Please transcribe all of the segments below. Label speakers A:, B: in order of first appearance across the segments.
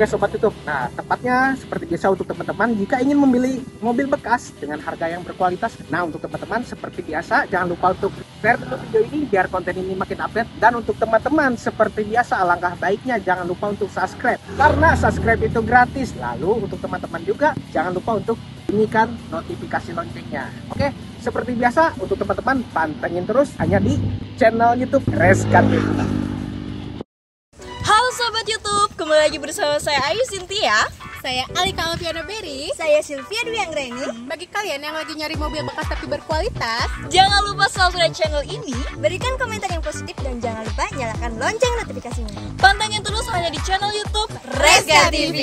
A: Oke Sobat Tutup. Nah, tepatnya seperti biasa untuk teman-teman jika ingin memilih mobil bekas dengan harga yang berkualitas. Nah, untuk teman-teman seperti biasa jangan lupa untuk share dulu video ini biar konten ini makin update dan untuk teman-teman seperti biasa langkah baiknya jangan lupa untuk subscribe karena subscribe itu gratis. Lalu untuk teman-teman juga jangan lupa untuk bunyikan notifikasi loncengnya. Oke, seperti biasa untuk teman-teman pantengin terus hanya di channel YouTube Rescue lagi bersama saya Ayu Sintia Saya Alika Alviana Berry Saya Sylvia Dwi Anggreni Bagi kalian yang lagi nyari mobil bekas tapi berkualitas Jangan lupa subscribe channel ini Berikan komentar yang positif dan jangan lupa nyalakan lonceng notifikasinya Pantengin terus hanya di channel Youtube Reska TV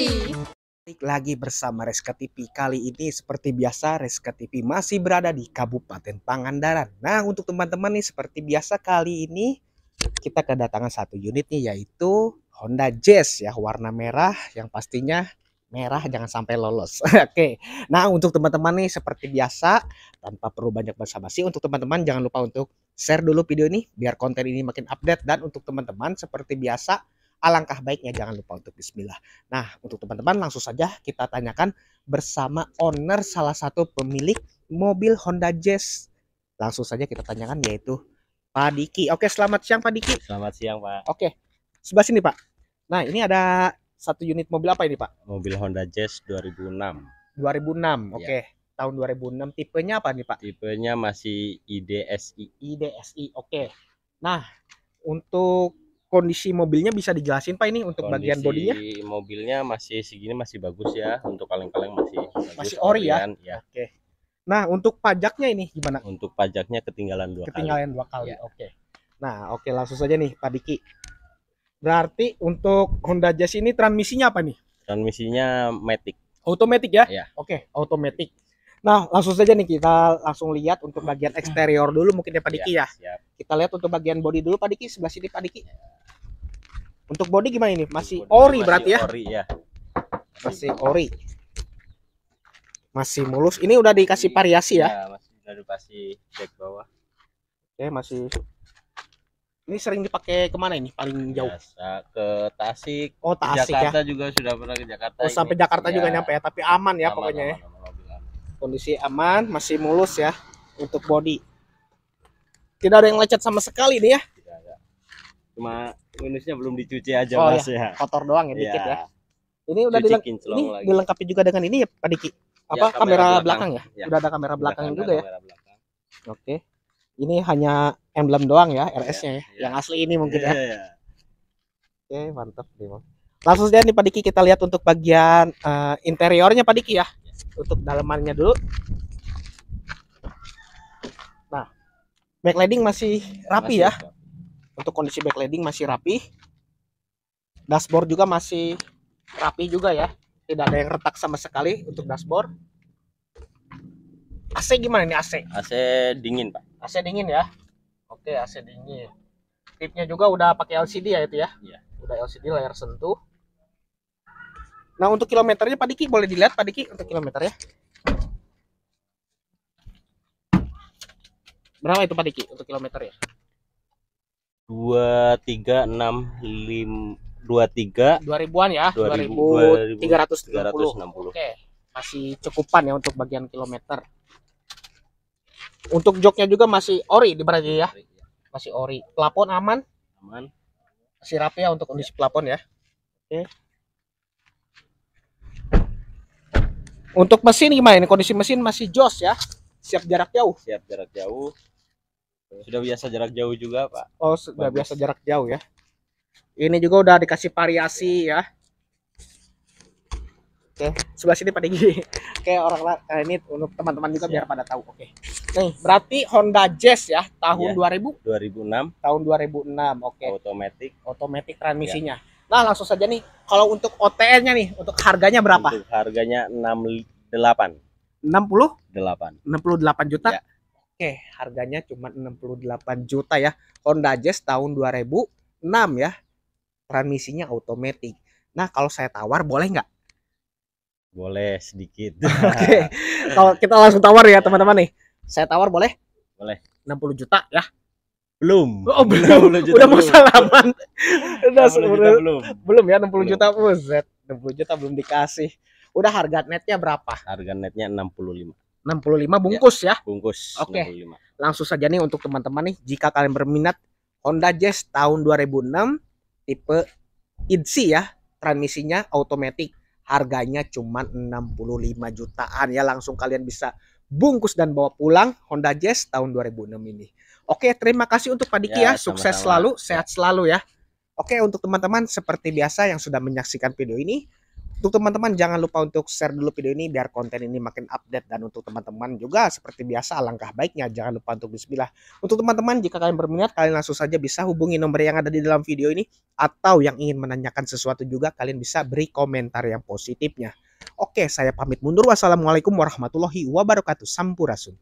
A: lagi bersama Reska TV Kali ini seperti biasa Reska TV masih berada di Kabupaten Pangandaran Nah untuk teman-teman nih seperti biasa kali ini kita kedatangan satu unit nih yaitu Honda Jazz ya warna merah yang pastinya merah jangan sampai lolos. Oke. okay. Nah, untuk teman-teman nih seperti biasa tanpa perlu banyak basa-basi untuk teman-teman jangan lupa untuk share dulu video ini biar konten ini makin update dan untuk teman-teman seperti biasa alangkah baiknya jangan lupa untuk bismillah. Nah, untuk teman-teman langsung saja kita tanyakan bersama owner salah satu pemilik mobil Honda Jazz. Langsung saja kita tanyakan yaitu Pak Diki. Oke, selamat siang Pak Diki. Selamat siang, Pak. Oke sebelah sini Pak. Nah ini ada satu unit mobil apa ini Pak? Mobil Honda Jazz 2006. 2006, ya. oke. Okay. dua Tahun 2006 tipenya apa nih Pak?
B: Tipenya masih IDSI.
A: IDSI, oke. Okay. Nah untuk kondisi mobilnya bisa dijelasin Pak ini untuk kondisi bagian bodinya?
B: mobilnya masih segini masih bagus ya, untuk kaleng-kaleng masih bagus. Masih ori ya? ya. Oke.
A: Okay. Nah, untuk pajaknya ini gimana? Untuk pajaknya ketinggalan dua ketinggalan kali. Ketinggalan dua kali. Ya. Oke. Nah, oke langsung saja nih Pak Diki. Berarti untuk Honda Jazz ini transmisinya apa nih? Transmisinya matic. Automatic ya? Iya. Oke, okay, automatic. Nah, langsung saja nih kita langsung lihat untuk bagian eksterior dulu mungkin ya Pak Diki iya, ya. ya. Kita lihat untuk bagian body dulu Pak Diki sebelah sini Pak Diki. Untuk body gimana ini? Masih body ori masih berarti ya? Ori ya. Masih ori. Masih mulus. Ini udah dikasih variasi ya? Iya, masih udah dikasih jack bawah. Oke, masih ini sering dipakai kemana ini paling jauh? Biasa ke Tasik. Oh Tasik ya. Jakarta ya. juga sudah pernah ke Jakarta. Oh sampai Jakarta ya. juga iya. nyampe ya, tapi aman ya aman, pokoknya ya. aman, ya. Aman, aman, aman. Kondisi aman, masih mulus ya untuk body. Tidak ada yang lecet sama sekali nih ya.
B: Cuma minusnya belum dicuci aja oh, mas iya. ya. Kotor
A: doang ya, iya. dikit ya. Ini udah dileng ini lagi. dilengkapi juga dengan ini ya Pak Diki. Apa ya, kamera, kamera belakang. belakang ya? ya? Udah ada kamera belakang belakang juga ya. Oke. Okay ini hanya emblem doang ya RS-nya ya. Yeah. Yang iya. asli ini mungkin yeah, ya. Yeah. Iya. Oke, mantap nih, Bang. Langsung saja nih Pak Diki kita lihat untuk bagian uh, interiornya Pak Diki ya. Untuk dalemannya dulu. Nah, backlighting masih rapi masih ya. Rapi. Untuk kondisi backlighting masih rapi. Dashboard juga masih rapi juga ya. Tidak ada yang retak sama sekali untuk dashboard. AC gimana nih AC?
B: AC dingin, Pak.
A: AC dingin ya oke AC dingin tipnya juga udah pakai LCD ya itu ya iya. udah LCD layar sentuh nah untuk kilometernya Pak Diki boleh dilihat Pak Diki untuk kilometernya berapa itu Pak Diki untuk kilometernya
B: dua tiga enam lim dua ya
A: dua ribu tiga ratus oke masih cukupan ya untuk bagian kilometer untuk joknya juga masih ori di berarti ya. Iya. Masih ori. Plafon aman? Aman. Masih rapi ya untuk kondisi plafon ya. Oke. Untuk mesin gimana ini? Kondisi mesin masih jos ya. Siap jarak jauh.
B: Siap jarak jauh. Sudah biasa jarak jauh juga, Pak.
A: Oh, sudah Bagus. biasa jarak jauh ya. Ini juga udah dikasih variasi iya. ya. Oke, sebelah sini Pak Digi. Oke, orang nah, ini untuk teman-teman juga biar pada tahu. Oke. Nih, berarti Honda Jazz ya tahun ya, 2000? 2006. Tahun 2006. Oke. Okay. Otomatis. Otomatis transmisinya. Ya. Nah, langsung saja nih kalau untuk OTN-nya nih, untuk harganya berapa? Untuk harganya 68. 60? 8. 68 juta. Ya. Oke, harganya cuma 68 juta ya. Honda Jazz tahun 2006 ya. Transmisinya otomatis. Nah, kalau saya tawar boleh nggak?
B: Boleh sedikit.
A: Oke. Kalau kita langsung tawar ya, teman-teman nih. Saya tawar boleh? Boleh. 60 juta ya. Belum. Oh, belum. juta Udah mau salaman. Udah belum. Belum ya 60 belum. juta. Buset, 60 juta belum dikasih. Udah harga netnya berapa? Harga netnya 65. 65 ya, bungkus ya. ya? Bungkus. Oke. Okay. Langsung saja nih untuk teman-teman nih jika kalian berminat Honda Jazz tahun 2006 tipe IDSI ya, transmisinya otomatis harganya cuma 65 jutaan ya langsung kalian bisa bungkus dan bawa pulang Honda Jazz tahun 2006 ini. Oke, terima kasih untuk Pak Diki ya, ya. sukses sama -sama. selalu, sehat selalu ya. Oke, untuk teman-teman seperti biasa yang sudah menyaksikan video ini, untuk teman-teman jangan lupa untuk share dulu video ini biar konten ini makin update dan untuk teman-teman juga seperti biasa langkah baiknya jangan lupa untuk bismillah. Untuk teman-teman jika kalian berminat kalian langsung saja bisa hubungi nomor yang ada di dalam video ini atau yang ingin menanyakan sesuatu juga kalian bisa beri komentar yang positifnya. Oke, saya pamit mundur. Wassalamualaikum warahmatullahi wabarakatuh. Sampurasun.